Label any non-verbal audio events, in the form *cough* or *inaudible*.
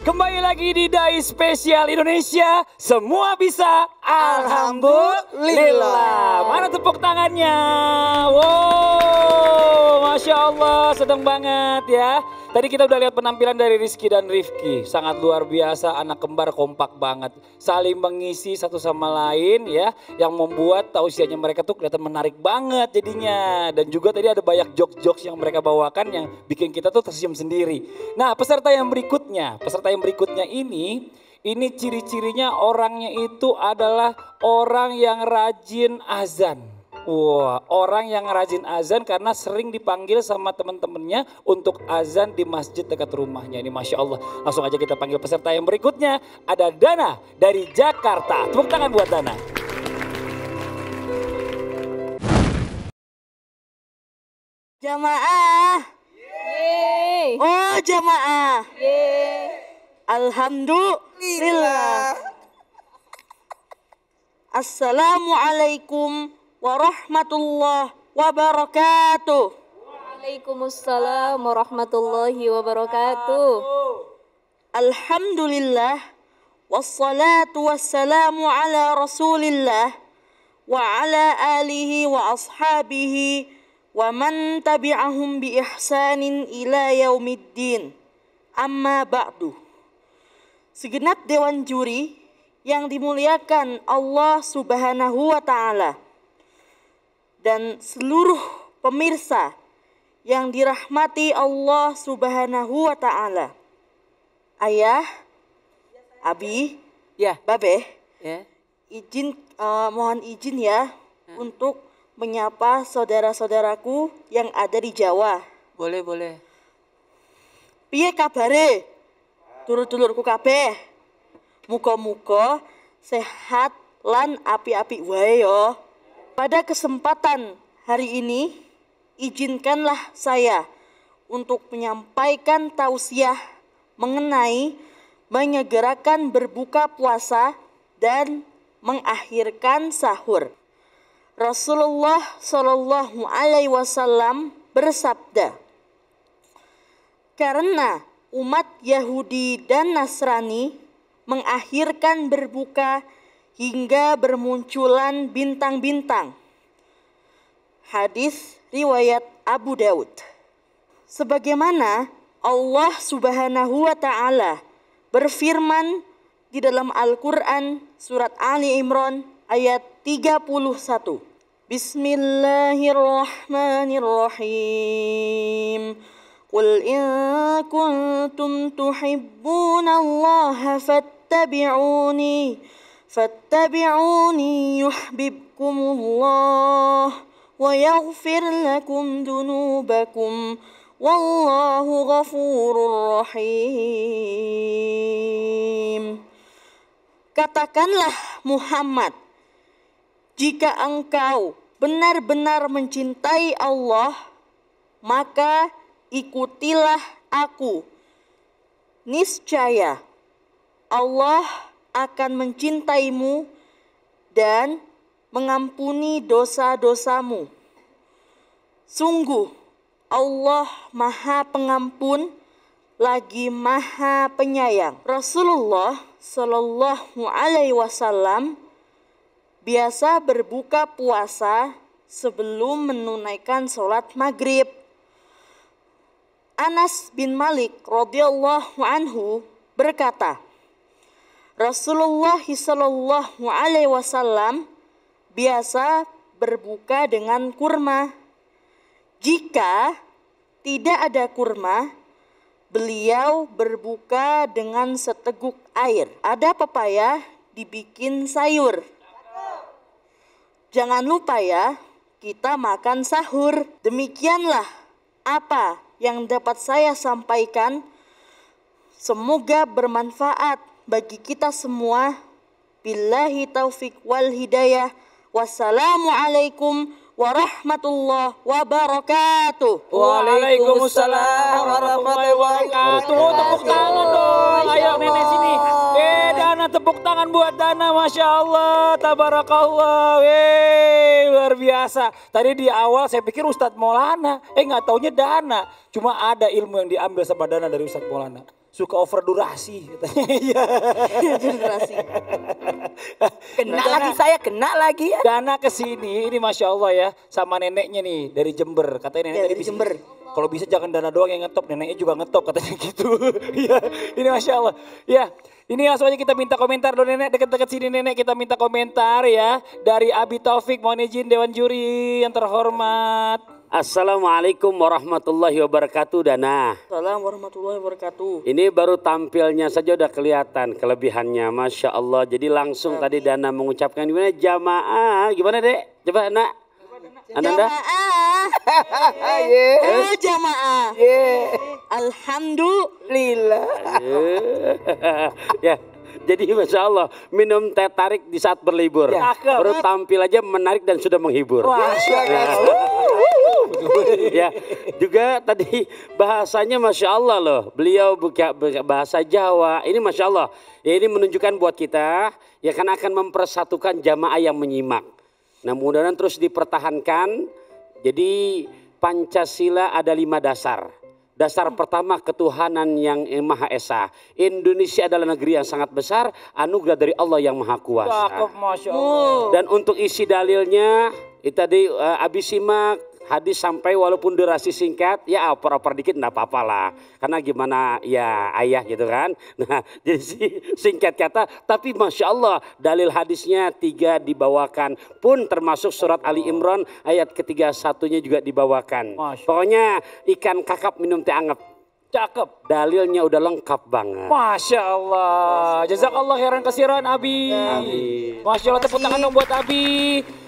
Kembali lagi di Dai Spesial Indonesia. Semua bisa. Alhamdulillah. Mana tepuk tangannya? Wow, Masya Allah, sedang banget ya. Tadi kita udah lihat penampilan dari Rizky dan Rifki. Sangat luar biasa, anak kembar kompak banget. Saling mengisi satu sama lain ya. Yang membuat tausianya mereka tuh kelihatan menarik banget jadinya. Dan juga tadi ada banyak jokes-jokes yang mereka bawakan yang bikin kita tuh tersenyum sendiri. Nah peserta yang berikutnya, peserta yang berikutnya ini ini ciri-cirinya orangnya itu adalah orang yang rajin azan. Wah, orang yang rajin azan karena sering dipanggil sama teman-temannya untuk azan di masjid dekat rumahnya. Ini Masya Allah. Langsung aja kita panggil peserta yang berikutnya. Ada Dana dari Jakarta. Tepuk tangan buat Dana. Jamaah. Yeay. Oh jamaah. Yeay. Alhamdulillah. Assalamualaikum warahmatullahi wabarakatuh. Waalaikumsalam warahmatullahi wabarakatuh. Alhamdulillah wassalatu wassalamu ala Rasulillah wa ala alihi wa ashabihi wa man tabi'ahum bi ihsanin ila yaumiddin. Amma ba'du. Segenap dewan juri yang dimuliakan Allah Subhanahu wa taala dan seluruh pemirsa yang dirahmati Allah Subhanahu wa taala. Ayah, Abi, ya, Babe. Ya. Izin uh, mohon izin ya hmm. untuk menyapa saudara-saudaraku yang ada di Jawa. Boleh, boleh. Piye kabare? Dulur-dulurku kabeh. Muga-muga sehat lan api-api wae yo. Pada kesempatan hari ini, izinkanlah saya untuk menyampaikan tausiah mengenai menyegerakan berbuka puasa dan mengakhirkan sahur. Rasulullah Shallallahu Alaihi Wasallam bersabda, karena umat Yahudi dan Nasrani mengakhirkan berbuka hingga bermunculan bintang-bintang. Hadis riwayat Abu Daud. Sebagaimana Allah Subhanahu wa taala berfirman di dalam Al-Qur'an surat Ali Imran ayat 31. Bismillahirrahmanirrahim. Qul in kuntum tuhibbunallaha fattabi'uni فاتبعوني يحببكم الله ويغفر لكم ذنوبكم والله غفور رحيم Katakanlah Muhammad jika engkau benar-benar mencintai Allah maka ikutilah aku niscaya Allah akan mencintaimu dan mengampuni dosa-dosamu. Sungguh, Allah Maha Pengampun lagi Maha Penyayang. Rasulullah Shallallahu Alaihi Wasallam biasa berbuka puasa sebelum menunaikan sholat maghrib. Anas bin Malik radhiyallahu anhu berkata, Rasulullah Shallallahu Alaihi Wasallam biasa berbuka dengan kurma. Jika tidak ada kurma, beliau berbuka dengan seteguk air. Ada pepaya dibikin sayur. Jangan lupa ya, kita makan sahur. Demikianlah apa yang dapat saya sampaikan. Semoga bermanfaat bagi kita semua. Billahi taufik wal hidayah. Wassalamualaikum warahmatullahi wabarakatuh. Waalaikumsalam warahmatullahi wabarakatuh. Tepuk tangan dong. Ayo mana tepuk tangan buat Dana, Masya Allah, Tabarakallah, wey, luar biasa. Tadi di awal saya pikir Ustadz Maulana, eh nggak taunya Dana. Cuma ada ilmu yang diambil sama Dana dari Ustadz Maulana suka over durasi katanya. durasi. Kena nah, lagi saya, kena lagi ya. Dana kesini ini masya Allah ya sama neneknya nih dari Jember. Katanya nenek iya, dari Jember kalau bisa jangan dana doang yang ngetop neneknya juga ngetop katanya *laughs* gitu ya ini masya Allah ya ini langsung aja kita minta komentar dong nenek deket-deket sini nenek kita minta komentar ya dari Abi Taufik mohon izin Dewan Juri yang terhormat Assalamualaikum warahmatullahi wabarakatuh Dana. Assalamualaikum warahmatullahi wabarakatuh. Ini baru tampilnya saja udah kelihatan kelebihannya, masya Allah. Jadi langsung Amin. tadi Dana mengucapkan gimana jamaah, gimana dek? Coba nak, Anda. Jamaah yeah. Eh, eh, jamaah. Alhamdulillah. *laughs* ya. Jadi masya Allah minum teh tarik di saat berlibur. Ya. Baru tampil aja menarik dan sudah menghibur. Wah, ya. Ya. *laughs* ya juga tadi bahasanya masya Allah loh. Beliau buka bahasa Jawa. Ini masya Allah. Ya ini menunjukkan buat kita ya karena akan mempersatukan jamaah yang menyimak. Nah mudah-mudahan terus dipertahankan jadi Pancasila ada lima dasar. Dasar hmm. pertama ketuhanan yang Maha Esa. Indonesia adalah negeri yang sangat besar, anugerah dari Allah yang Maha Kuasa. Dan untuk isi dalilnya, itu tadi uh, eh, Abi hadis sampai walaupun durasi singkat ya oper-oper dikit enggak apa-apa lah karena gimana ya ayah gitu kan *laughs* nah jadi singkat kata tapi masya Allah dalil hadisnya tiga dibawakan pun termasuk surat Ali Imran ayat ketiga satunya juga dibawakan pokoknya ikan kakap minum teh anget Cakep. Dalilnya udah lengkap banget. Masya Allah. Jazakallah heran kasiran Abi. Abi. Masya Allah tepuk tangan dong buat Abi.